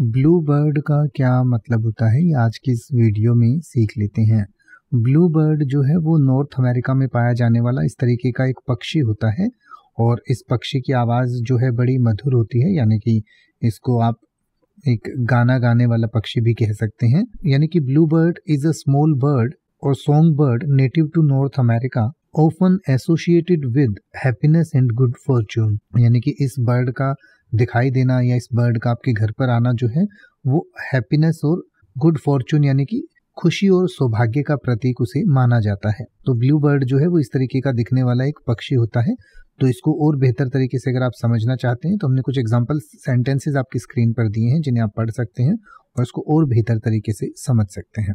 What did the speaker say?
blue bird का क्या मतलब होता है ये आज की इस वीडियो में सीख लेते हैं ब्लू बर्ड जो है वो नॉर्थ अमेरिका में पाया जाने वाला इस तरीके का एक पक्षी होता है और इस पक्षी की आवाज़ जो है बड़ी मधुर होती है यानी कि इसको आप एक गाना गाने वाला पक्षी भी कह सकते हैं यानी कि blue bird is a small bird और song bird native to North America often associated with happiness and good fortune यानी कि इस बर्ड का दिखाई देना या इस बर्ड का आपके घर पर आना जो है वो हैप्पीनेस और गुड फॉर्चून यानी कि खुशी और सौभाग्य का प्रतीक उसे माना जाता है तो ब्लू बर्ड जो है वो इस तरीके का दिखने वाला एक पक्षी होता है तो इसको और बेहतर तरीके से अगर आप समझना चाहते हैं तो हमने कुछ एग्जाम्पल सेंटेंसेज आपकी स्क्रीन पर दिए हैं जिन्हें आप पढ़ सकते हैं और इसको और बेहतर तरीके से समझ सकते हैं